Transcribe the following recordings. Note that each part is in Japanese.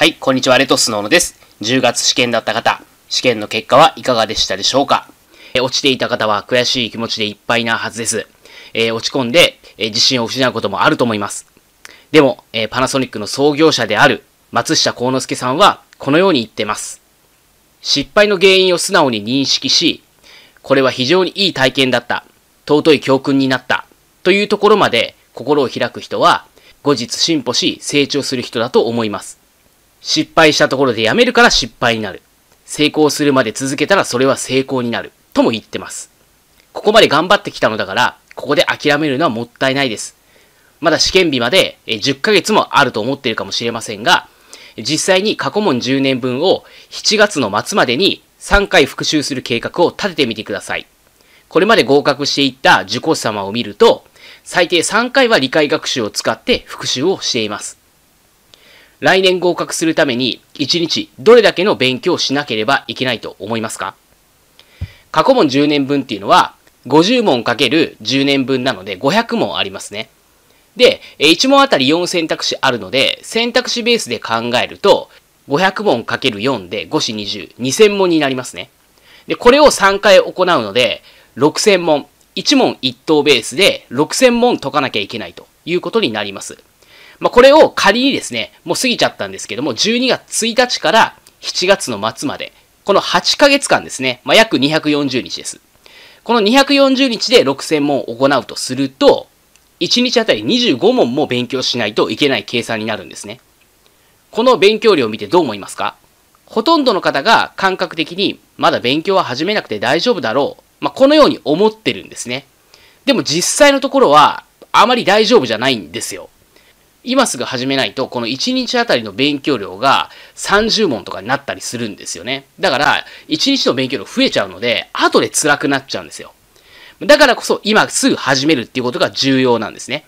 はい、こんにちは、レトスのノです。10月試験だった方、試験の結果はいかがでしたでしょうかえ落ちていた方は悔しい気持ちでいっぱいなはずです。えー、落ち込んで、えー、自信を失うこともあると思います。でも、えー、パナソニックの創業者である松下幸之助さんはこのように言ってます。失敗の原因を素直に認識し、これは非常にいい体験だった。尊い教訓になった。というところまで心を開く人は、後日進歩し成長する人だと思います。失敗したところでやめるから失敗になる。成功するまで続けたらそれは成功になる。とも言ってます。ここまで頑張ってきたのだから、ここで諦めるのはもったいないです。まだ試験日まで10ヶ月もあると思っているかもしれませんが、実際に過去問10年分を7月の末までに3回復習する計画を立ててみてください。これまで合格していった受講者様を見ると、最低3回は理解学習を使って復習をしています。来年合格するために1日どれだけの勉強をしなければいけないと思いますか過去問10年分っていうのは50問かける10年分なので500問ありますね。で、1問あたり4選択肢あるので、選択肢ベースで考えると、500問かける4で5 4、20、2000問になりますね。で、これを3回行うので、6000問、1問1答ベースで6000問解かなきゃいけないということになります。まあ、これを仮にですね、もう過ぎちゃったんですけども、12月1日から7月の末まで、この8ヶ月間ですね、まあ、約240日です。この240日で6000問を行うとすると、1日あたり25問も勉強しないといけない計算になるんですね。この勉強量を見てどう思いますかほとんどの方が感覚的にまだ勉強は始めなくて大丈夫だろう。まあ、このように思ってるんですね。でも実際のところはあまり大丈夫じゃないんですよ。今すぐ始めないと、この1日あたりの勉強量が30問とかになったりするんですよね。だから、1日の勉強量増えちゃうので、後で辛くなっちゃうんですよ。だからこそ、今すぐ始めるっていうことが重要なんですね。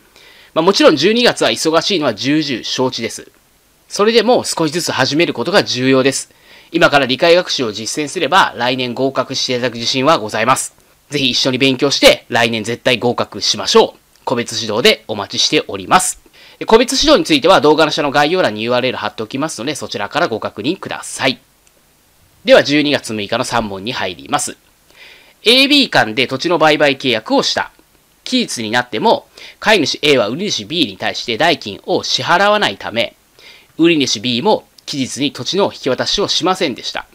まあ、もちろん12月は忙しいのは重々承知です。それでも少しずつ始めることが重要です。今から理解学習を実践すれば、来年合格していただく自信はございます。ぜひ一緒に勉強して、来年絶対合格しましょう。個別指導でお待ちしております。個別指導については動画の下の概要欄に URL 貼っておきますので、そちらからご確認ください。では、12月6日の3問に入ります。AB 間で土地の売買契約をした。期日になっても、買い主 A は売り主 B に対して代金を支払わないため、売り主 B も期日に土地の引き渡しをしませんでした。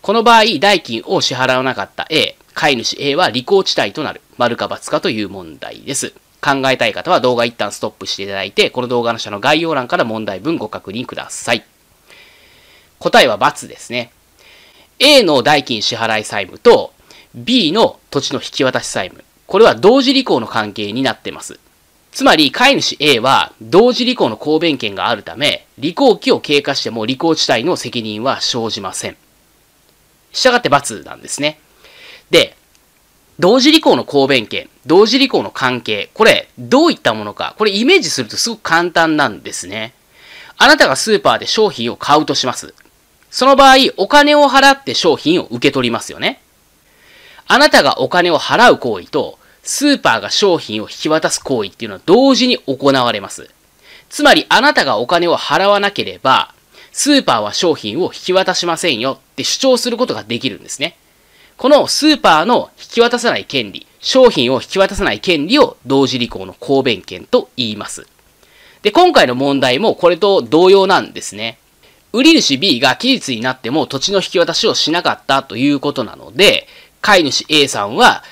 この場合、代金を支払わなかった A、飼い主 A は履行地帯となる、丸か×かという問題です。考えたい方は動画一旦ストップしていただいて、この動画の下の概要欄から問題文ご確認ください。答えは×ですね。A の代金支払い債務と B の土地の引き渡し債務。これは同時履行の関係になっています。つまり、飼い主 A は同時履行の抗弁権があるため、履行期を経過しても履行地帯の責任は生じません。したがって×なんですね。で、同時履行の抗弁権、同時履行の関係、これどういったものか、これイメージするとすごく簡単なんですね。あなたがスーパーで商品を買うとします。その場合、お金を払って商品を受け取りますよね。あなたがお金を払う行為と、スーパーが商品を引き渡す行為っていうのは同時に行われます。つまり、あなたがお金を払わなければ、スーパーは商品を引き渡しませんよって主張することができるんですね。このスーパーの引き渡さない権利、商品を引き渡さない権利を同時履行の公弁権と言います。で、今回の問題もこれと同様なんですね。売り主 B が期日になっても土地の引き渡しをしなかったということなので、買い主 A さんは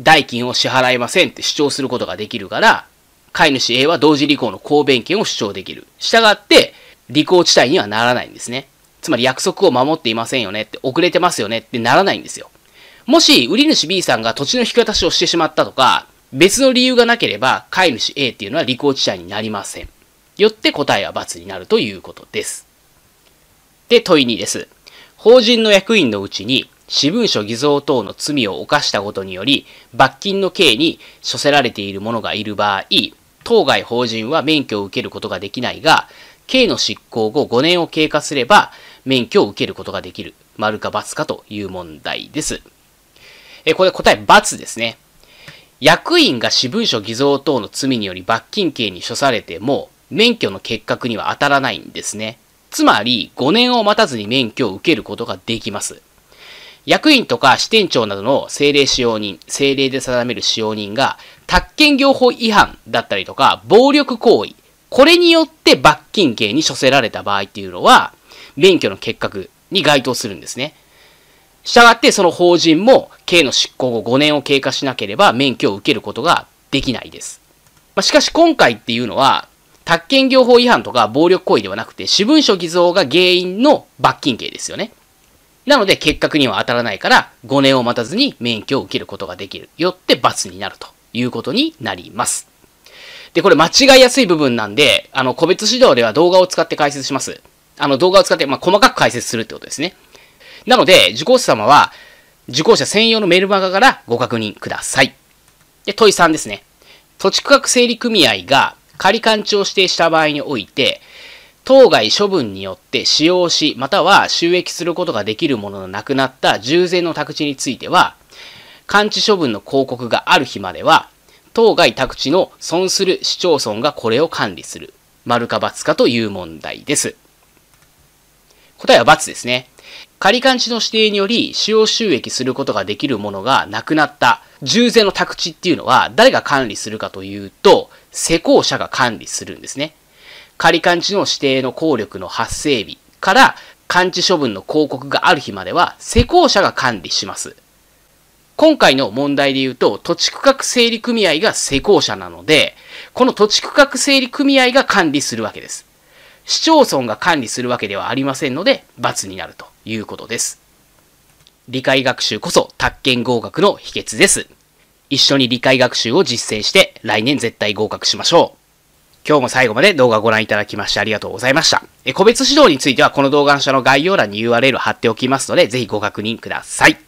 代金を支払いませんって主張することができるから、飼い主 A は同時履行の公弁権を主張できる。したがって、履行地帯にはならないんですね。つまり約束を守っていませんよねって、遅れてますよねってならないんですよ。もし、売り主 B さんが土地の引き渡しをしてしまったとか、別の理由がなければ、飼い主 A っていうのは履行地帯になりません。よって答えは×になるということです。で、問い2です。法人の役員のうちに、私文書偽造等の罪を犯したことにより、罰金の刑に処せられている者がいる場合、当該法人は免許を受けることができないが、刑の執行後5年を経過すれば、免許を受けることができる。丸か×かという問題です。えこれ答え×ですね。役員が私文書偽造等の罪により罰金刑に処されても、免許の欠格には当たらないんですね。つまり、5年を待たずに免許を受けることができます。役員とか支店長などの政令使用人、政令で定める使用人が、宅建業法違反だったりとか、暴力行為、これによって罰金刑に処せられた場合っていうのは、免許の欠格に該当するんですね。したがって、その法人も刑の執行後5年を経過しなければ免許を受けることができないです。まあ、しかし今回っていうのは、宅建業法違反とか暴力行為ではなくて、私文書偽造が原因の罰金刑ですよね。なので、結核には当たらないから、5年を待たずに免許を受けることができる。よって罰になるということになります。で、これ間違いやすい部分なんで、あの、個別指導では動画を使って解説します。あの、動画を使って、まあ、細かく解説するってことですね。なので、受講者様は、受講者専用のメールマガからご確認ください。で、問い3ですね。土地区画整理組合が仮勘地を指定した場合において、当該処分によって使用し、または収益することができるもののなくなった従前の宅地については、勘置処分の広告がある日までは、当該宅地の損する市町村がこれを管理する。丸か×かという問題です。答えは×ですね。仮勘地の指定により使用収益することができるものがなくなった重税の宅地っていうのは誰が管理するかというと、施工者が管理するんですね。仮勘地の指定の効力の発生日から勘地処分の広告がある日までは施工者が管理します。今回の問題で言うと、土地区画整理組合が施工者なので、この土地区画整理組合が管理するわけです。市町村が管理するわけではありませんので、罰になるということです。理解学習こそ宅建合格の秘訣です。一緒に理解学習を実践して、来年絶対合格しましょう。今日も最後まで動画をご覧いただきましてありがとうございました。え個別指導についてはこの動画の下の概要欄に URL 貼っておきますので、ぜひご確認ください。